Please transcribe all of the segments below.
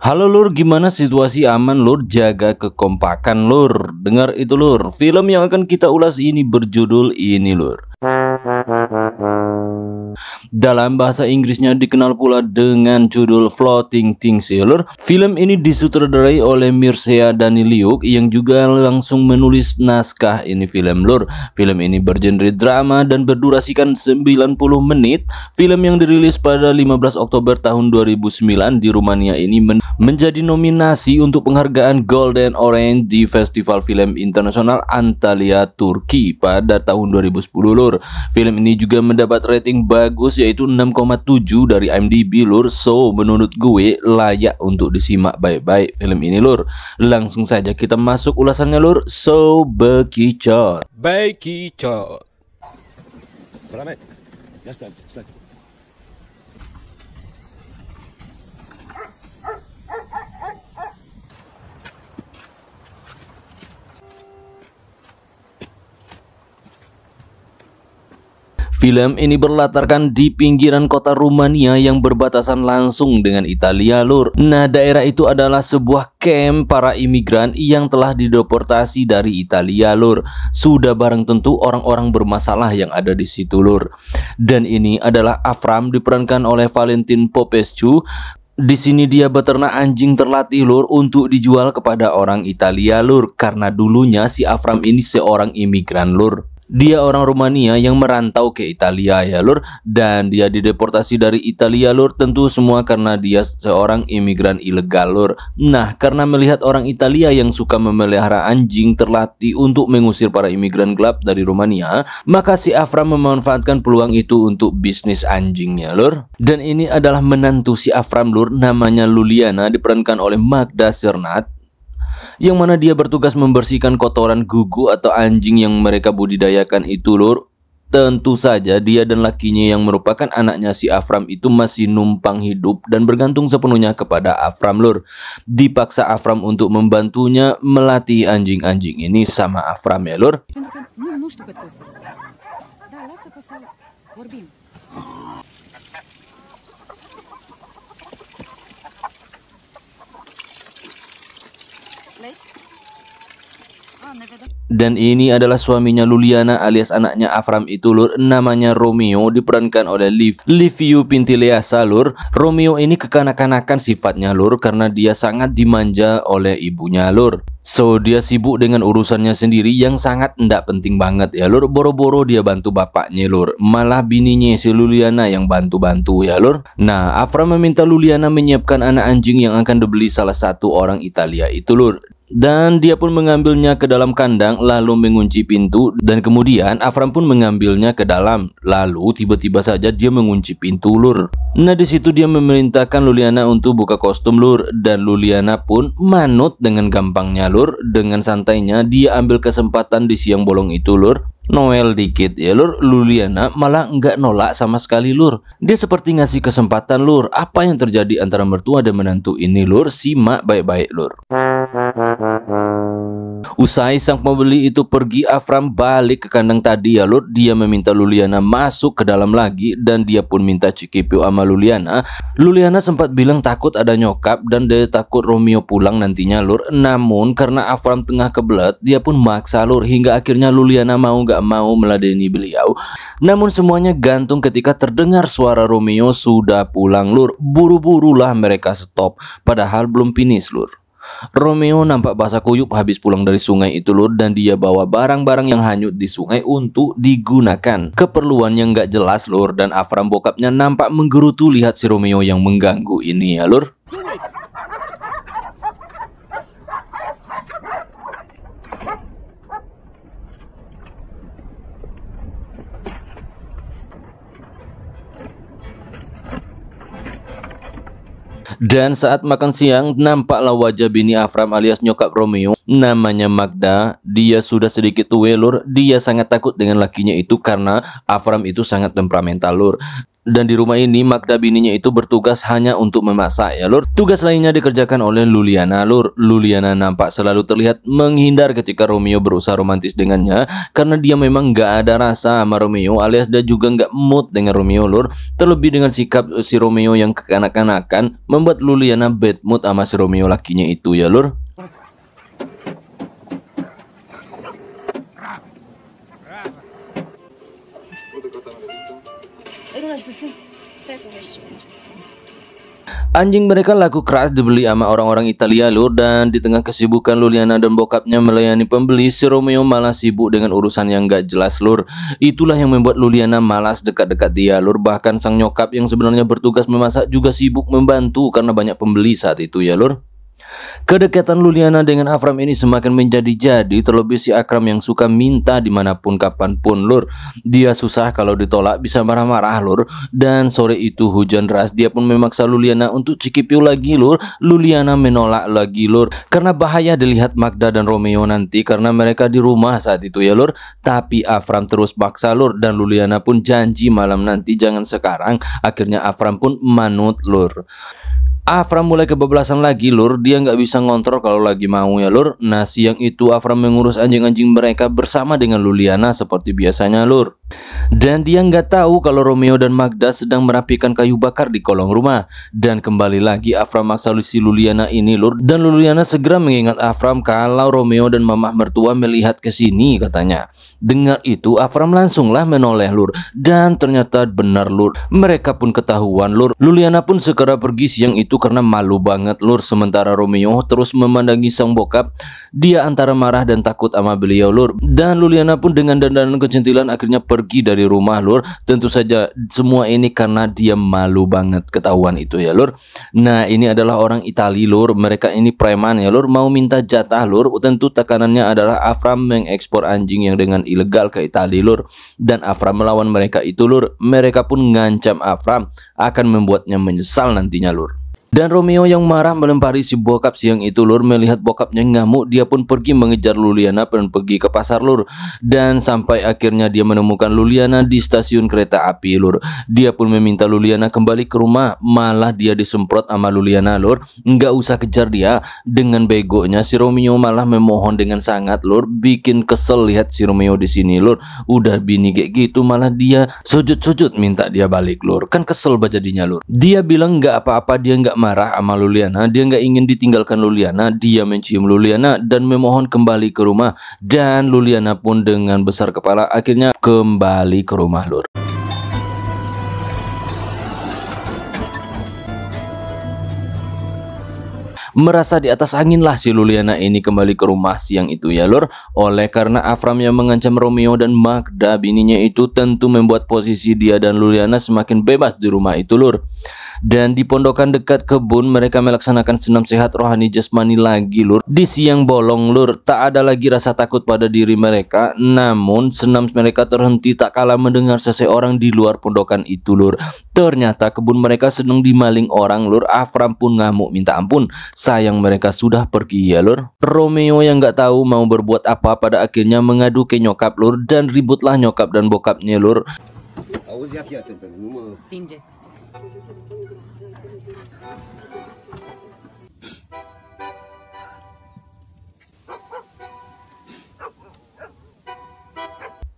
Halo lur, gimana situasi aman lur? Jaga kekompakan lur. Dengar itu lur. Film yang akan kita ulas ini berjudul ini lur. Dalam bahasa Inggrisnya dikenal pula dengan judul Floating Things ya lur. Film ini disutradarai oleh Mircea Daniliuk yang juga langsung menulis naskah ini film lur. Film ini bergenre drama dan berdurasikan 90 menit. Film yang dirilis pada 15 Oktober tahun 2009 di Rumania ini men menjadi nominasi untuk penghargaan Golden Orange di Festival Film Internasional Antalya, Turki pada tahun 2010 lur. Film ini juga mendapat rating bagus yaitu 6,7 dari IMDb lur. So, menurut gue layak untuk disimak baik-baik film ini lur. Langsung saja kita masuk ulasannya lur. So, bekicot. Bekicot. Bravo. Ya Film ini berlatarkan di pinggiran kota Rumania yang berbatasan langsung dengan Italia lur. Nah daerah itu adalah sebuah camp para imigran yang telah dideportasi dari Italia lur. Sudah barang tentu orang-orang bermasalah yang ada di situ lur. Dan ini adalah Afram diperankan oleh Valentin Popescu di sini dia beternak anjing terlatih lur untuk dijual kepada orang Italia lur karena dulunya si Afram ini seorang imigran lur dia orang Rumania yang merantau ke Italia ya lur dan dia dideportasi dari Italia lur tentu semua karena dia seorang imigran ilegal lur nah karena melihat orang Italia yang suka memelihara anjing terlatih untuk mengusir para imigran gelap dari Rumania maka si Afra memanfaatkan peluang itu untuk bisnis anjingnya lur dan ini adalah menantu si Afram lur namanya Luliana diperankan oleh Magda Sernat yang mana dia bertugas membersihkan kotoran gugu atau anjing yang mereka budidayakan itu lur. Tentu saja dia dan lakinya yang merupakan anaknya si Afram itu masih numpang hidup dan bergantung sepenuhnya kepada Afram lur. Dipaksa Afram untuk membantunya melatih anjing-anjing ini sama Afram ya lur. Dan ini adalah suaminya Luliana alias anaknya Afram itu lur namanya Romeo diperankan oleh Liv Liviu Pintileasa Salur Romeo ini kekanak-kanakan sifatnya lur karena dia sangat dimanja oleh ibunya lur So dia sibuk dengan urusannya sendiri yang sangat tidak penting banget ya lur Boro-boro dia bantu bapaknya lur Malah bininya si Luliana yang bantu-bantu ya lur Nah Afram meminta Luliana menyiapkan anak anjing yang akan dibeli salah satu orang Italia itu lur dan dia pun mengambilnya ke dalam kandang lalu mengunci pintu dan kemudian Afram pun mengambilnya ke dalam lalu tiba-tiba saja dia mengunci pintu Lur. Nah di situ dia memerintahkan Luliana untuk buka kostum Lur dan Luliana pun manut dengan gampangnya Lur dengan santainya dia ambil kesempatan di siang bolong itu Lur Noel dikit ya lur Luliana malah nggak nolak sama sekali lur dia seperti ngasih kesempatan lur apa yang terjadi antara mertua dan menantu ini lur simak baik-baik lur Usai sang pembeli itu pergi, Afram balik ke kandang tadi ya Lur. Dia meminta Luliana masuk ke dalam lagi dan dia pun minta Cikipio sama Luliana. Luliana sempat bilang takut ada nyokap dan dia takut Romeo pulang nantinya Lur. Namun karena Afram tengah kebelet, dia pun maksa Lur hingga akhirnya Luliana mau gak mau meladeni beliau. Namun semuanya gantung ketika terdengar suara Romeo sudah pulang Lur. Buru-burulah mereka stop padahal belum finish Lur. Romeo nampak basah kuyup habis pulang dari sungai itu lur dan dia bawa barang-barang yang hanyut di sungai untuk digunakan. keperluan yang gak jelas lur dan Afram bokapnya nampak menggerutu lihat si Romeo yang mengganggu ini ya lur. Dan saat makan siang, nampaklah wajah Bini Afram alias nyokap Romeo, namanya Magda. Dia sudah sedikit tuwe lur, dia sangat takut dengan lakinya itu karena Afram itu sangat temperamental lur dan di rumah ini Magda bininya itu bertugas hanya untuk memasak ya lur tugas lainnya dikerjakan oleh Luliana lur Luliana nampak selalu terlihat menghindar ketika Romeo berusaha romantis dengannya karena dia memang gak ada rasa sama Romeo alias dia juga gak mood dengan Romeo lur terlebih dengan sikap si Romeo yang kekanak-kanakan membuat Luliana bad mood sama si Romeo lakinya itu ya lur Anjing mereka laku keras dibeli sama orang-orang Italia lur dan di tengah kesibukan Luliana dan bokapnya melayani pembeli, si Romeo malah sibuk dengan urusan yang gak jelas lur. Itulah yang membuat Luliana malas dekat-dekat dia lur. Bahkan sang nyokap yang sebenarnya bertugas memasak juga sibuk membantu karena banyak pembeli saat itu ya lur. Kedekatan Luliana dengan Afram ini semakin menjadi-jadi terlebih si Akram yang suka minta dimanapun kapanpun lur. Dia susah kalau ditolak bisa marah-marah lur. Dan sore itu hujan deras dia pun memaksa Luliana untuk cikipiu lagi lur. Luliana menolak lagi lur karena bahaya dilihat Magda dan Romeo nanti karena mereka di rumah saat itu ya lur. Tapi Afram terus paksa lur dan Luliana pun janji malam nanti jangan sekarang. Akhirnya Afram pun manut lur. Afram mulai kebablasan lagi lur Dia nggak bisa ngontrol kalau lagi mau ya lur Nah siang itu Afram mengurus anjing-anjing mereka bersama dengan Luliana seperti biasanya lur Dan dia nggak tahu kalau Romeo dan Magda sedang merapikan kayu bakar di kolong rumah Dan kembali lagi Afram maksa si Luliana ini lur Dan Luliana segera mengingat Afram kalau Romeo dan mamah mertua melihat ke sini katanya Dengar itu Afram langsunglah menoleh lur Dan ternyata benar lur Mereka pun ketahuan lur Luliana pun segera pergi siang itu karena malu banget lur sementara Romeo terus memandangi sang bokap dia antara marah dan takut sama beliau lur dan Luliana pun dengan dandanan kecintilan akhirnya pergi dari rumah lur tentu saja semua ini karena dia malu banget ketahuan itu ya lur nah ini adalah orang Itali lur mereka ini preman ya lur mau minta jatah lur tentu tekanannya adalah Afram mengekspor anjing yang dengan ilegal ke Itali lur dan Afram melawan mereka itu lur mereka pun ngancam Afram akan membuatnya menyesal nantinya lur dan Romeo yang marah melempari si bokap siang itu lur melihat bokapnya ngamuk dia pun pergi mengejar Luliana dan pergi ke pasar lur dan sampai akhirnya dia menemukan Luliana di stasiun kereta api lur dia pun meminta Luliana kembali ke rumah malah dia disemprot sama Luliana lur nggak usah kejar dia dengan begonya si Romeo malah memohon dengan sangat lur bikin kesel lihat si Romeo di sini lur udah bini kayak gitu malah dia sujud-sujud minta dia balik lur kan kesel bajadinya lur dia bilang nggak apa-apa dia nggak marah sama Luliana, dia nggak ingin ditinggalkan Luliana, dia mencium Luliana dan memohon kembali ke rumah. Dan Luliana pun dengan besar kepala akhirnya kembali ke rumah Lur. merasa di atas angin lah si Luliana ini kembali ke rumah siang itu ya lor oleh karena Afram yang mengancam Romeo dan Magda bininya itu tentu membuat posisi dia dan Luliana semakin bebas di rumah itu lor dan di pondokan dekat kebun mereka melaksanakan senam sehat rohani jasmani lagi lur. Di siang bolong lur, tak ada lagi rasa takut pada diri mereka. Namun senam mereka terhenti tak kalah mendengar seseorang di luar pondokan itu lur. Ternyata kebun mereka sedang dimaling orang lur. Afram pun ngamuk minta ampun. Sayang mereka sudah pergi ya lur. Romeo yang nggak tahu mau berbuat apa pada akhirnya mengadu ke nyokap lur dan ributlah nyokap dan bokapnya lur.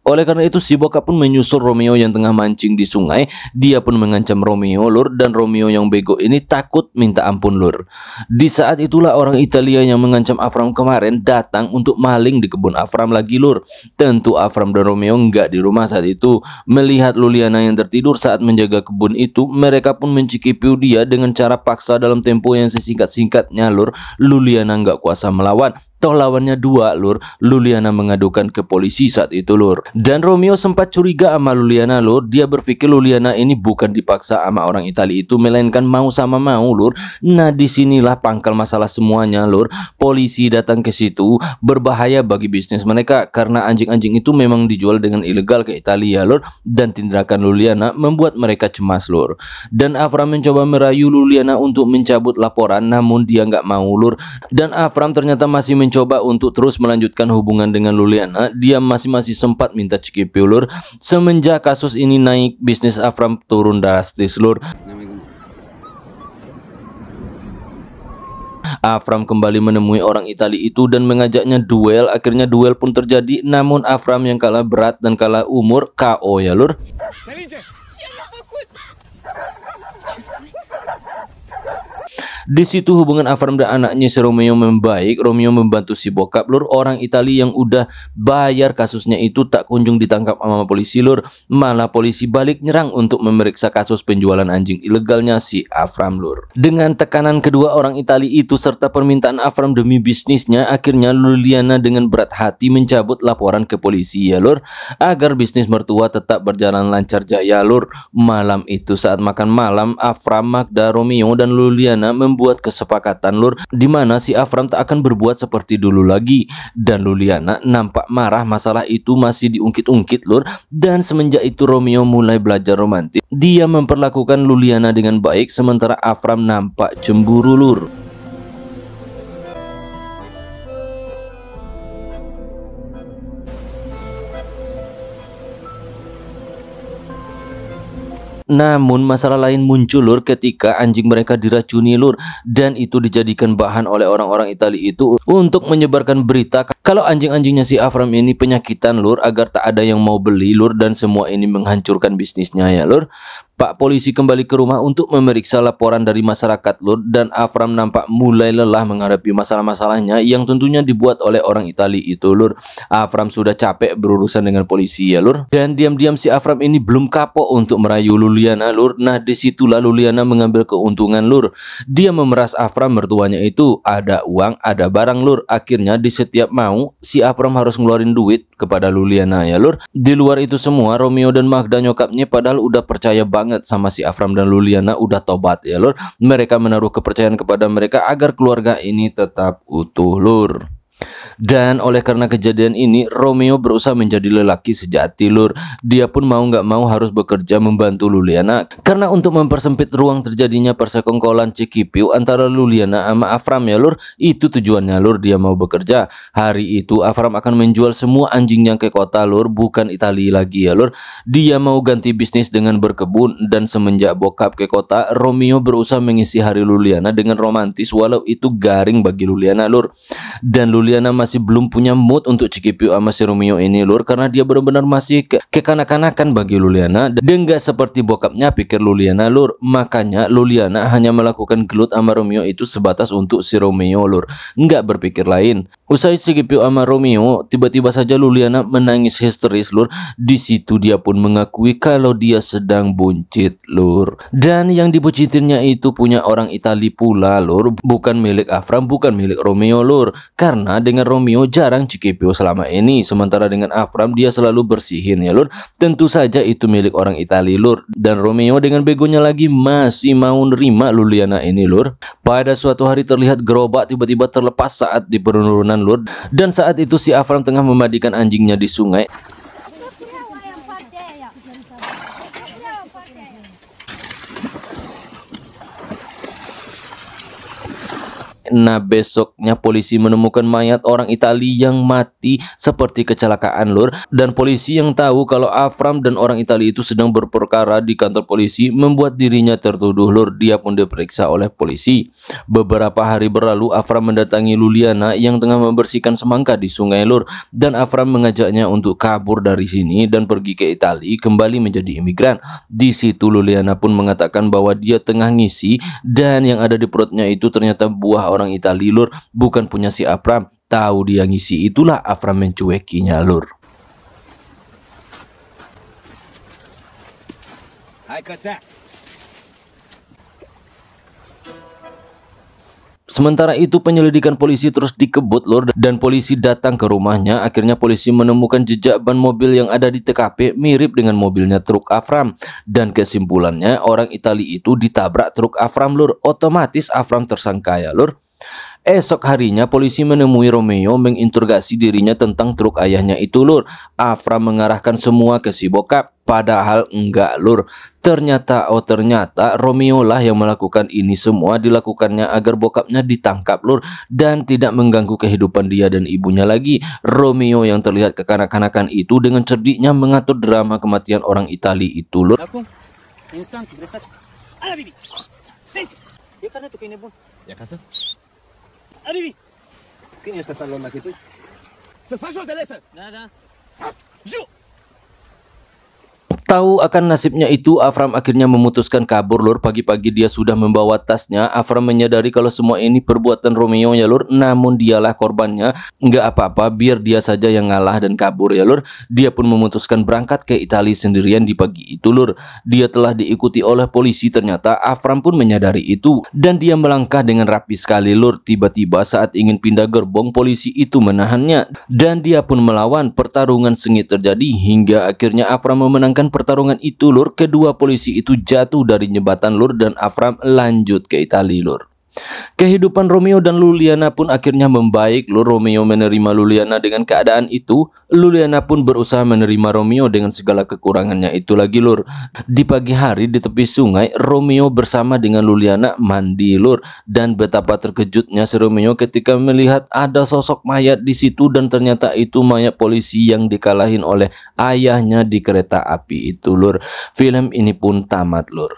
Oleh karena itu si bokap pun menyusul Romeo yang tengah mancing di sungai Dia pun mengancam Romeo lur dan Romeo yang bego ini takut minta ampun lur Di saat itulah orang Italia yang mengancam Afram kemarin datang untuk maling di kebun Afram lagi lur Tentu Afram dan Romeo nggak di rumah saat itu Melihat Luliana yang tertidur saat menjaga kebun itu Mereka pun mencikipi dia dengan cara paksa dalam tempo yang sesingkat-singkatnya lur Luliana nggak kuasa melawan Toh lawannya dua, Lur. Luliana mengadukan ke polisi saat itu, Lur. Dan Romeo sempat curiga sama Luliana, Lur. Dia berpikir Luliana ini bukan dipaksa sama orang Italia itu, melainkan mau sama mau, Lur. Nah, disinilah pangkal masalah semuanya, Lur. Polisi datang ke situ, berbahaya bagi bisnis mereka karena anjing-anjing itu memang dijual dengan ilegal ke Italia, Lur. Dan tindakan Luliana membuat mereka cemas, Lur. Dan Afram mencoba merayu Luliana untuk mencabut laporan, namun dia nggak mau, Lur. Dan Afram ternyata masih mencoba untuk terus melanjutkan hubungan dengan Luliana, ah, dia masih-masih sempat minta ciki piulur Semenjak kasus ini naik, bisnis Afram turun drastis Lur. Afram kembali menemui orang Itali itu dan mengajaknya duel. Akhirnya duel pun terjadi, namun Afram yang kalah berat dan kalah umur KO ya lur. Di situ hubungan Avram dan anaknya si Romeo membaik. Romeo membantu si bokap lur orang Italia yang udah bayar kasusnya itu tak kunjung ditangkap sama polisi lur. Malah polisi balik nyerang untuk memeriksa kasus penjualan anjing ilegalnya si Avram lur. Dengan tekanan kedua orang Italia itu serta permintaan Avram demi bisnisnya akhirnya Luliana dengan berat hati mencabut laporan ke polisi ya lur agar bisnis mertua tetap berjalan lancar jaya lur. Malam itu saat makan malam Avram, Magda, Romeo dan Luliana membuat kesepakatan Lur di mana si Afram tak akan berbuat seperti dulu lagi Dan Luliana nampak marah masalah itu masih diungkit-ungkit Lur Dan semenjak itu Romeo mulai belajar romantis Dia memperlakukan Luliana dengan baik sementara Afram nampak cemburu Lur Namun masalah lain muncul lur ketika anjing mereka diracuni lur dan itu dijadikan bahan oleh orang-orang Italia itu untuk menyebarkan berita kalau anjing-anjingnya si Afram ini penyakitan lur agar tak ada yang mau beli lur dan semua ini menghancurkan bisnisnya ya lur. Pak polisi kembali ke rumah untuk memeriksa laporan dari masyarakat Lur dan Afram nampak mulai lelah menghadapi masalah-masalahnya yang tentunya dibuat oleh orang Italia itu Lur. Afram sudah capek berurusan dengan polisi ya Lur. Dan diam-diam si Afram ini belum kapok untuk merayu Luliana Lur. Nah disitulah Luliana mengambil keuntungan Lur. Dia memeras Afram mertuanya itu ada uang ada barang Lur. Akhirnya di setiap mau si Afram harus ngeluarin duit kepada Luliana ya Lur. Di luar itu semua Romeo dan Magda nyokapnya padahal udah percaya banget banget sama si Afram dan Luliana udah tobat ya lur mereka menaruh kepercayaan kepada mereka agar keluarga ini tetap utuh lur dan oleh karena kejadian ini, Romeo berusaha menjadi lelaki sejati lur. Dia pun mau nggak mau harus bekerja membantu Luliana karena untuk mempersempit ruang terjadinya persekongkolan Cikipiu antara Luliana sama Afram ya lur. Itu tujuannya lur, dia mau bekerja. Hari itu Afram akan menjual semua anjingnya ke kota lur, bukan Italia lagi ya lur. Dia mau ganti bisnis dengan berkebun dan semenjak bokap ke kota, Romeo berusaha mengisi hari Luliana dengan romantis walau itu garing bagi Luliana lur. Dan Luliana Juliana masih belum punya mood untuk Cikipio sama si Romeo ini lur karena dia benar-benar masih ke kekanak-kanakan bagi Luliana dan nggak seperti bokapnya pikir Luliana lur makanya Luliana hanya melakukan gelut sama Romeo itu sebatas untuk si Romeo lur nggak berpikir lain Usai CGPU sama Romeo, tiba-tiba saja Luliana menangis histeris lur. Di situ dia pun mengakui kalau dia sedang buncit lur. Dan yang dibuncitinnya itu punya orang Itali pula lur, bukan milik Afram, bukan milik Romeo lur. Karena dengan Romeo jarang CGPU selama ini, sementara dengan Afram dia selalu bersihin ya lur. Tentu saja itu milik orang Itali lur. Dan Romeo dengan begonya lagi masih mau nerima Luliana ini lur. Pada suatu hari terlihat gerobak tiba-tiba terlepas saat di penurunan kan Lur dan saat itu si Afram tengah memandikan anjingnya di sungai. Nah, besoknya polisi menemukan mayat orang Italia yang mati seperti kecelakaan lur dan polisi yang tahu kalau Afram dan orang Italia itu sedang berperkara di kantor polisi membuat dirinya tertuduh lur. Dia pun diperiksa oleh polisi. Beberapa hari berlalu Afram mendatangi Luliana yang tengah membersihkan semangka di sungai lur dan Afram mengajaknya untuk kabur dari sini dan pergi ke Italia kembali menjadi imigran. Di situ Luliana pun mengatakan bahwa dia tengah ngisi dan yang ada di perutnya itu ternyata buah orang orang Itali lur, bukan punya si Afram. Tahu dia ngisi itulah Afram mencuekinya lur. Hai kaca eh. Sementara itu penyelidikan polisi terus dikebut lor dan polisi datang ke rumahnya. Akhirnya polisi menemukan jejak ban mobil yang ada di TKP mirip dengan mobilnya truk Afram. Dan kesimpulannya orang Itali itu ditabrak truk Afram lor. Otomatis Afram tersangka ya lor. Esok harinya polisi menemui Romeo menginterogasi dirinya tentang truk ayahnya itu lur. Afra mengarahkan semua ke si bokap. Padahal enggak lur. Ternyata oh ternyata Romeo lah yang melakukan ini semua dilakukannya agar bokapnya ditangkap lur dan tidak mengganggu kehidupan dia dan ibunya lagi. Romeo yang terlihat kekanak-kanakan itu dengan cerdiknya mengatur drama kematian orang Itali itu lur. Ya, karena tuh Ya kasih. Arrivi! Cine este s-a luat la câte? Să-ți faci jos de lesă! Da, da. Ju! Tahu akan nasibnya itu, Afram akhirnya memutuskan kabur, Lur. Pagi-pagi dia sudah membawa tasnya. Afram menyadari kalau semua ini perbuatan Romeo ya, Lur. Namun dialah korbannya. Nggak apa-apa, biar dia saja yang ngalah dan kabur ya, Lur. Dia pun memutuskan berangkat ke Italia sendirian di pagi itu, Lur. Dia telah diikuti oleh polisi ternyata. Afram pun menyadari itu. Dan dia melangkah dengan rapi sekali, Lur. Tiba-tiba saat ingin pindah gerbong, polisi itu menahannya. Dan dia pun melawan. Pertarungan sengit terjadi hingga akhirnya Afram memenangkan pertarungan itu lur, kedua polisi itu jatuh dari jembatan lur dan Afram lanjut ke Italia lur. Kehidupan Romeo dan Luliana pun akhirnya membaik. Lur, Romeo menerima Luliana dengan keadaan itu. Luliana pun berusaha menerima Romeo dengan segala kekurangannya itu lagi lur. Di pagi hari di tepi sungai, Romeo bersama dengan Luliana mandi lur. Dan betapa terkejutnya si Romeo ketika melihat ada sosok mayat di situ dan ternyata itu mayat polisi yang dikalahin oleh ayahnya di kereta api itu lur. Film ini pun tamat lur.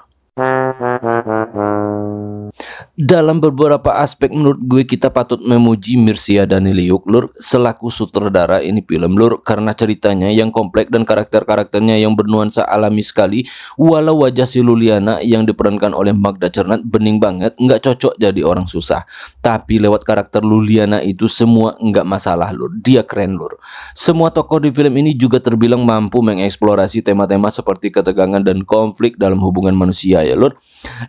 Dalam beberapa aspek menurut gue kita patut memuji Mirsia Danili Lur selaku sutradara ini film Lur karena ceritanya yang kompleks dan karakter-karakternya yang bernuansa alami sekali walau wajah si Luliana yang diperankan oleh Magda Cernat bening banget nggak cocok jadi orang susah tapi lewat karakter Luliana itu semua nggak masalah Lur dia keren Lur semua tokoh di film ini juga terbilang mampu mengeksplorasi tema-tema seperti ketegangan dan konflik dalam hubungan manusia ya Lur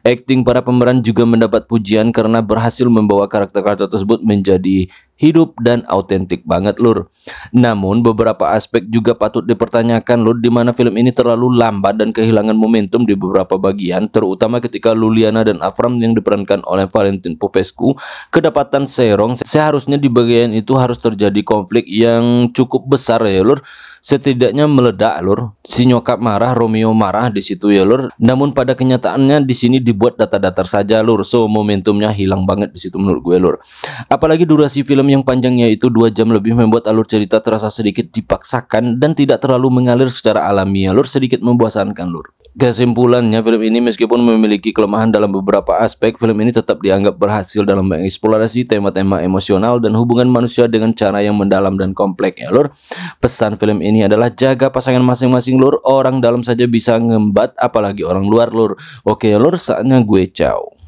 acting para pemeran juga mendapat pujian karena berhasil membawa karakter-karakter tersebut menjadi hidup dan autentik banget lur. Namun beberapa aspek juga patut dipertanyakan lur di mana film ini terlalu lambat dan kehilangan momentum di beberapa bagian terutama ketika Luliana dan Afram yang diperankan oleh Valentin Popescu kedapatan serong seharusnya di bagian itu harus terjadi konflik yang cukup besar ya lur setidaknya meledak lur. Si nyokap marah, Romeo marah di situ ya lur. Namun pada kenyataannya di sini dibuat data datar saja lur. So momentumnya hilang banget di situ menurut gue lur. Apalagi durasi film yang panjangnya itu dua jam lebih membuat alur cerita terasa sedikit dipaksakan dan tidak terlalu mengalir secara alami ya lur, sedikit membosankan lur. Kesimpulannya, film ini meskipun memiliki kelemahan dalam beberapa aspek, film ini tetap dianggap berhasil dalam mengeksplorasi tema-tema emosional dan hubungan manusia dengan cara yang mendalam dan kompleks ya lur. Pesan film ini adalah jaga pasangan masing-masing lur, orang dalam saja bisa ngembat apalagi orang luar lur. Oke lur, saatnya gue ciao.